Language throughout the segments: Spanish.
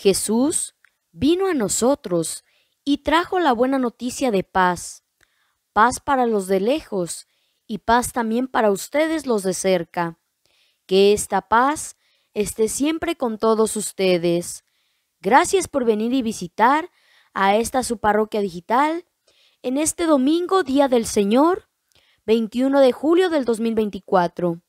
Jesús vino a nosotros y trajo la buena noticia de paz, paz para los de lejos y paz también para ustedes los de cerca. Que esta paz esté siempre con todos ustedes. Gracias por venir y visitar a esta su parroquia digital en este domingo, Día del Señor, 21 de julio del 2024.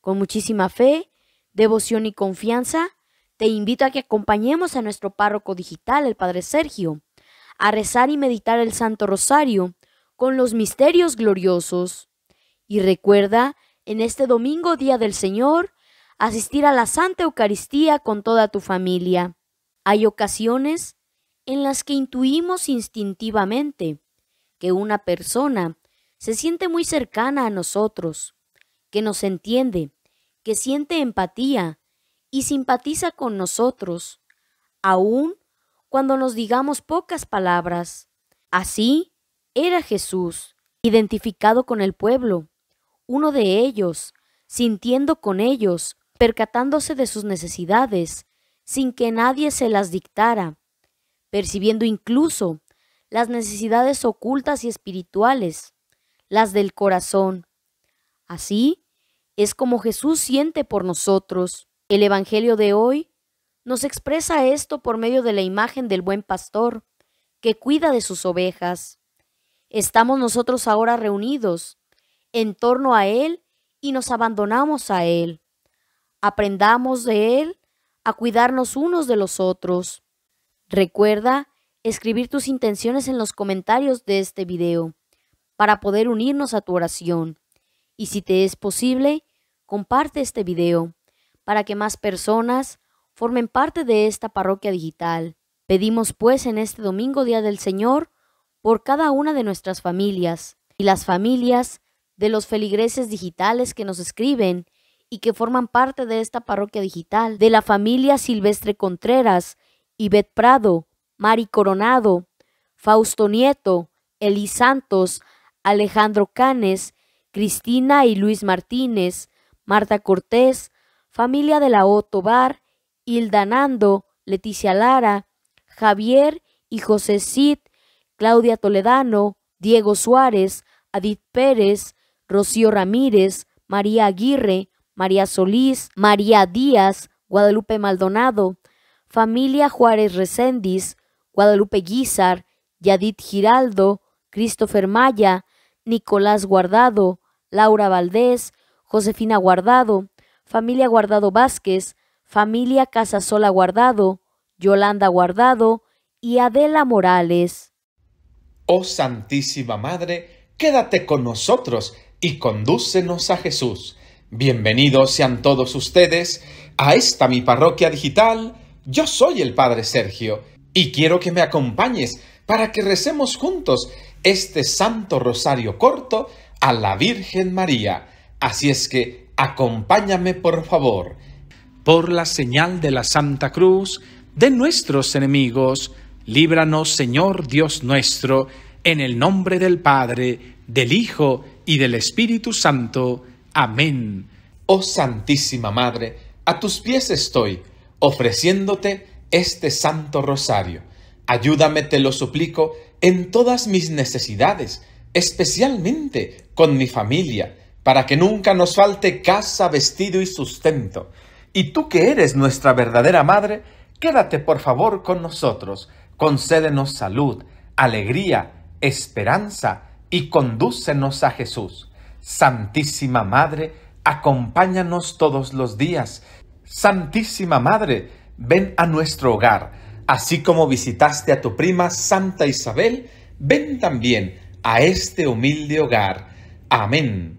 Con muchísima fe, devoción y confianza, te invito a que acompañemos a nuestro párroco digital, el Padre Sergio, a rezar y meditar el Santo Rosario con los misterios gloriosos. Y recuerda, en este domingo, Día del Señor, asistir a la Santa Eucaristía con toda tu familia. Hay ocasiones en las que intuimos instintivamente que una persona se siente muy cercana a nosotros, que nos entiende, que siente empatía, y simpatiza con nosotros, aun cuando nos digamos pocas palabras. Así era Jesús, identificado con el pueblo, uno de ellos, sintiendo con ellos, percatándose de sus necesidades, sin que nadie se las dictara, percibiendo incluso las necesidades ocultas y espirituales, las del corazón. Así es como Jesús siente por nosotros. El Evangelio de hoy nos expresa esto por medio de la imagen del buen pastor que cuida de sus ovejas. Estamos nosotros ahora reunidos en torno a Él y nos abandonamos a Él. Aprendamos de Él a cuidarnos unos de los otros. Recuerda escribir tus intenciones en los comentarios de este video para poder unirnos a tu oración. Y si te es posible, comparte este video para que más personas formen parte de esta parroquia digital. Pedimos pues en este domingo Día del Señor por cada una de nuestras familias y las familias de los feligreses digitales que nos escriben y que forman parte de esta parroquia digital, de la familia Silvestre Contreras, Ivette Prado, Mari Coronado, Fausto Nieto, Eli Santos, Alejandro Canes, Cristina y Luis Martínez, Marta Cortés, familia de la O. Tobar, Hilda Nando, Leticia Lara, Javier y José Cid, Claudia Toledano, Diego Suárez, Adit Pérez, Rocío Ramírez, María Aguirre, María Solís, María Díaz, Guadalupe Maldonado, familia Juárez Recendis, Guadalupe Guizar, Yadit Giraldo, Christopher Maya, Nicolás Guardado, Laura Valdés, Josefina Guardado, familia Guardado Vázquez, familia Casasola Guardado, Yolanda Guardado y Adela Morales. Oh Santísima Madre, quédate con nosotros y condúcenos a Jesús. Bienvenidos sean todos ustedes a esta mi parroquia digital. Yo soy el Padre Sergio y quiero que me acompañes para que recemos juntos este Santo Rosario corto a la Virgen María. Así es que acompáñame por favor. Por la señal de la Santa Cruz, de nuestros enemigos, líbranos Señor Dios nuestro, en el nombre del Padre, del Hijo y del Espíritu Santo. Amén. Oh Santísima Madre, a tus pies estoy, ofreciéndote este santo rosario. Ayúdame, te lo suplico, en todas mis necesidades, especialmente con mi familia para que nunca nos falte casa, vestido y sustento. Y tú que eres nuestra verdadera madre, quédate por favor con nosotros, concédenos salud, alegría, esperanza y condúcenos a Jesús. Santísima Madre, acompáñanos todos los días. Santísima Madre, ven a nuestro hogar. Así como visitaste a tu prima Santa Isabel, ven también a este humilde hogar. Amén.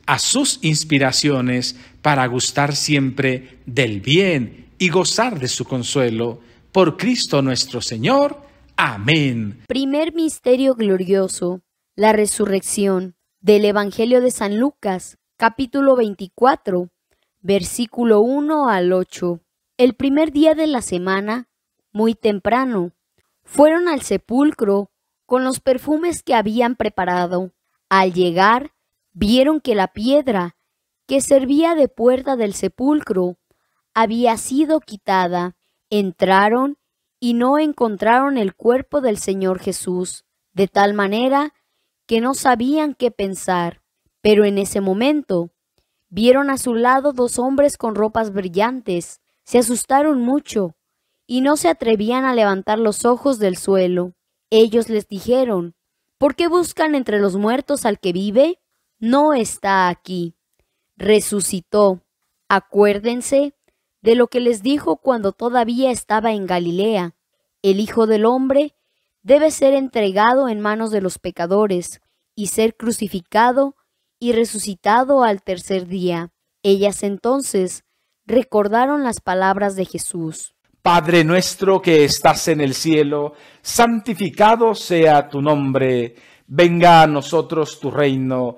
a sus inspiraciones para gustar siempre del bien y gozar de su consuelo. Por Cristo nuestro Señor. Amén. Primer misterio glorioso, la resurrección del Evangelio de San Lucas, capítulo 24, versículo 1 al 8. El primer día de la semana, muy temprano, fueron al sepulcro con los perfumes que habían preparado. Al llegar, vieron que la piedra que servía de puerta del sepulcro había sido quitada. Entraron y no encontraron el cuerpo del Señor Jesús, de tal manera que no sabían qué pensar. Pero en ese momento vieron a su lado dos hombres con ropas brillantes, se asustaron mucho y no se atrevían a levantar los ojos del suelo. Ellos les dijeron, ¿por qué buscan entre los muertos al que vive? no está aquí, resucitó. Acuérdense de lo que les dijo cuando todavía estaba en Galilea. El Hijo del Hombre debe ser entregado en manos de los pecadores y ser crucificado y resucitado al tercer día. Ellas entonces recordaron las palabras de Jesús. Padre nuestro que estás en el cielo, santificado sea tu nombre, venga a nosotros tu reino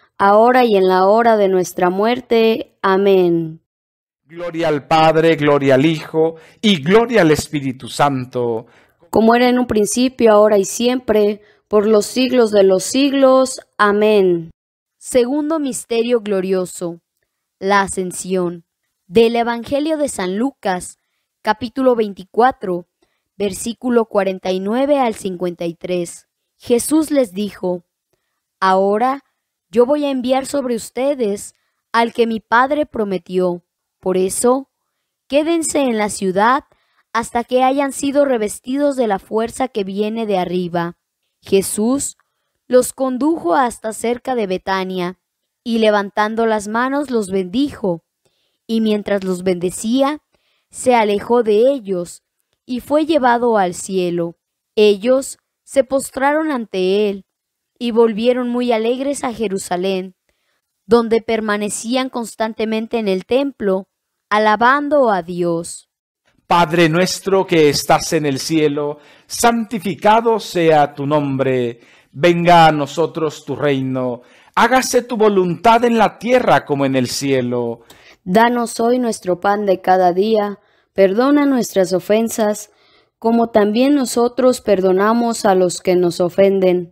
ahora y en la hora de nuestra muerte. Amén. Gloria al Padre, gloria al Hijo y gloria al Espíritu Santo. Como era en un principio, ahora y siempre, por los siglos de los siglos. Amén. Segundo Misterio Glorioso. La Ascensión. Del Evangelio de San Lucas, capítulo 24, versículo 49 al 53. Jesús les dijo, Ahora yo voy a enviar sobre ustedes al que mi padre prometió. Por eso, quédense en la ciudad hasta que hayan sido revestidos de la fuerza que viene de arriba. Jesús los condujo hasta cerca de Betania, y levantando las manos los bendijo, y mientras los bendecía, se alejó de ellos, y fue llevado al cielo. Ellos se postraron ante él, y volvieron muy alegres a Jerusalén, donde permanecían constantemente en el templo, alabando a Dios. Padre nuestro que estás en el cielo, santificado sea tu nombre, venga a nosotros tu reino, hágase tu voluntad en la tierra como en el cielo. Danos hoy nuestro pan de cada día, perdona nuestras ofensas, como también nosotros perdonamos a los que nos ofenden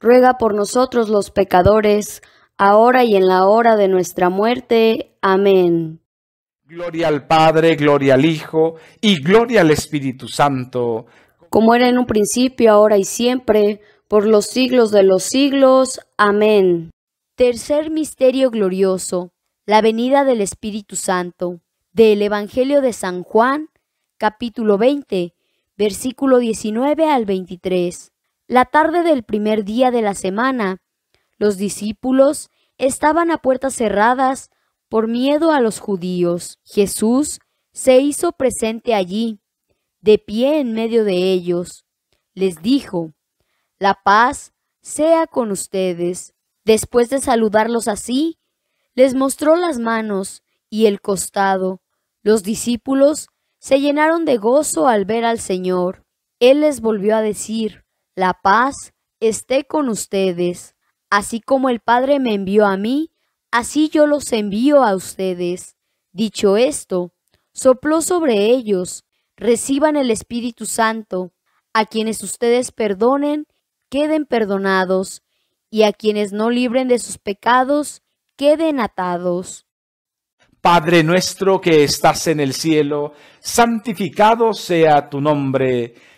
ruega por nosotros los pecadores, ahora y en la hora de nuestra muerte. Amén. Gloria al Padre, gloria al Hijo y gloria al Espíritu Santo. Como era en un principio, ahora y siempre, por los siglos de los siglos. Amén. Tercer misterio glorioso, la venida del Espíritu Santo. Del Evangelio de San Juan, capítulo 20, versículo 19 al 23. La tarde del primer día de la semana, los discípulos estaban a puertas cerradas por miedo a los judíos. Jesús se hizo presente allí, de pie en medio de ellos. Les dijo, La paz sea con ustedes. Después de saludarlos así, les mostró las manos y el costado. Los discípulos se llenaron de gozo al ver al Señor. Él les volvió a decir, la paz esté con ustedes. Así como el Padre me envió a mí, así yo los envío a ustedes. Dicho esto, sopló sobre ellos, reciban el Espíritu Santo. A quienes ustedes perdonen, queden perdonados, y a quienes no libren de sus pecados, queden atados. Padre nuestro que estás en el cielo, santificado sea tu nombre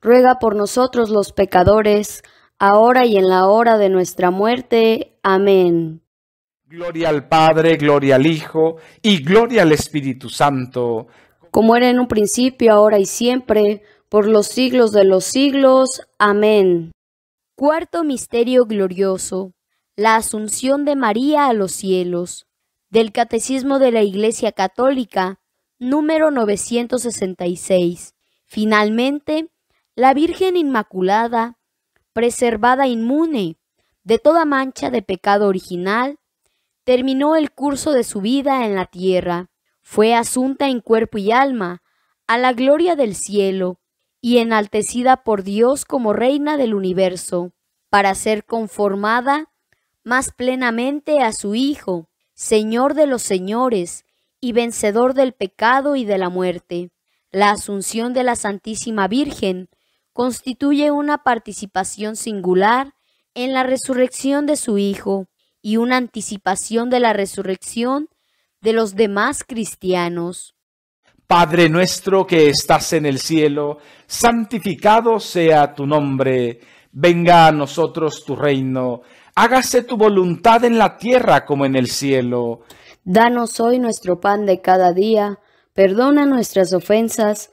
ruega por nosotros los pecadores, ahora y en la hora de nuestra muerte. Amén. Gloria al Padre, gloria al Hijo y gloria al Espíritu Santo. Como era en un principio, ahora y siempre, por los siglos de los siglos. Amén. Cuarto Misterio Glorioso. La Asunción de María a los cielos. Del Catecismo de la Iglesia Católica, número 966. Finalmente, la Virgen Inmaculada, preservada inmune de toda mancha de pecado original, terminó el curso de su vida en la tierra, fue asunta en cuerpo y alma a la gloria del cielo y enaltecida por Dios como reina del universo, para ser conformada más plenamente a su Hijo, Señor de los señores y vencedor del pecado y de la muerte. La asunción de la Santísima Virgen constituye una participación singular en la resurrección de su Hijo y una anticipación de la resurrección de los demás cristianos. Padre nuestro que estás en el cielo, santificado sea tu nombre, venga a nosotros tu reino, hágase tu voluntad en la tierra como en el cielo. Danos hoy nuestro pan de cada día, perdona nuestras ofensas,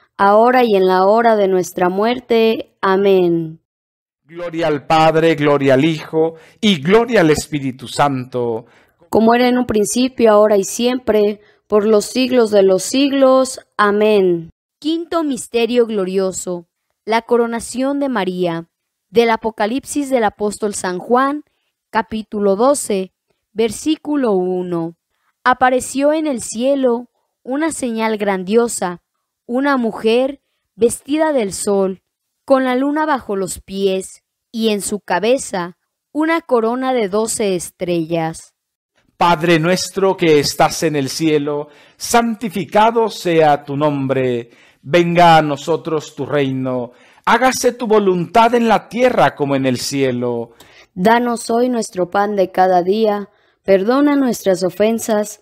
ahora y en la hora de nuestra muerte. Amén. Gloria al Padre, gloria al Hijo y gloria al Espíritu Santo. Como era en un principio, ahora y siempre, por los siglos de los siglos. Amén. Quinto misterio glorioso, la coronación de María, del Apocalipsis del apóstol San Juan, capítulo 12, versículo 1. Apareció en el cielo una señal grandiosa una mujer vestida del sol, con la luna bajo los pies y en su cabeza una corona de doce estrellas. Padre nuestro que estás en el cielo, santificado sea tu nombre, venga a nosotros tu reino, hágase tu voluntad en la tierra como en el cielo. Danos hoy nuestro pan de cada día, perdona nuestras ofensas,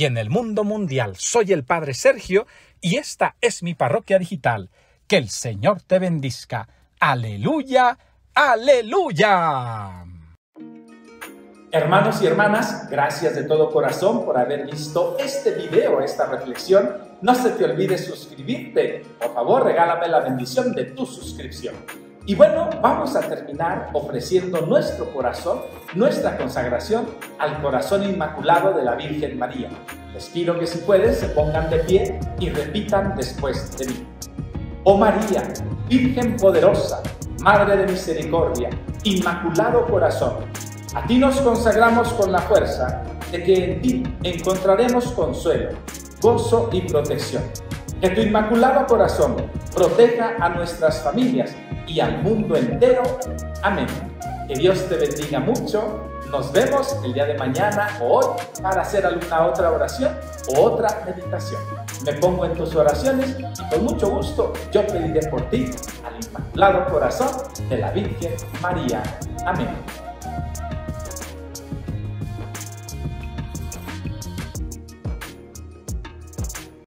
y en el mundo mundial. Soy el Padre Sergio y esta es mi parroquia digital. Que el Señor te bendizca. Aleluya, aleluya. Hermanos y hermanas, gracias de todo corazón por haber visto este video, esta reflexión. No se te olvide suscribirte. Por favor, regálame la bendición de tu suscripción. Y bueno, vamos a terminar ofreciendo nuestro corazón, nuestra consagración al corazón inmaculado de la Virgen María. Les pido que si pueden se pongan de pie y repitan después de mí. Oh María, Virgen poderosa, Madre de Misericordia, Inmaculado Corazón, a ti nos consagramos con la fuerza de que en ti encontraremos consuelo, gozo y protección. Que tu Inmaculado Corazón proteja a nuestras familias y al mundo entero. Amén. Que Dios te bendiga mucho. Nos vemos el día de mañana o hoy para hacer alguna otra oración o otra meditación. Me pongo en tus oraciones y con mucho gusto yo pediré por ti al Inmaculado Corazón de la Virgen María. Amén.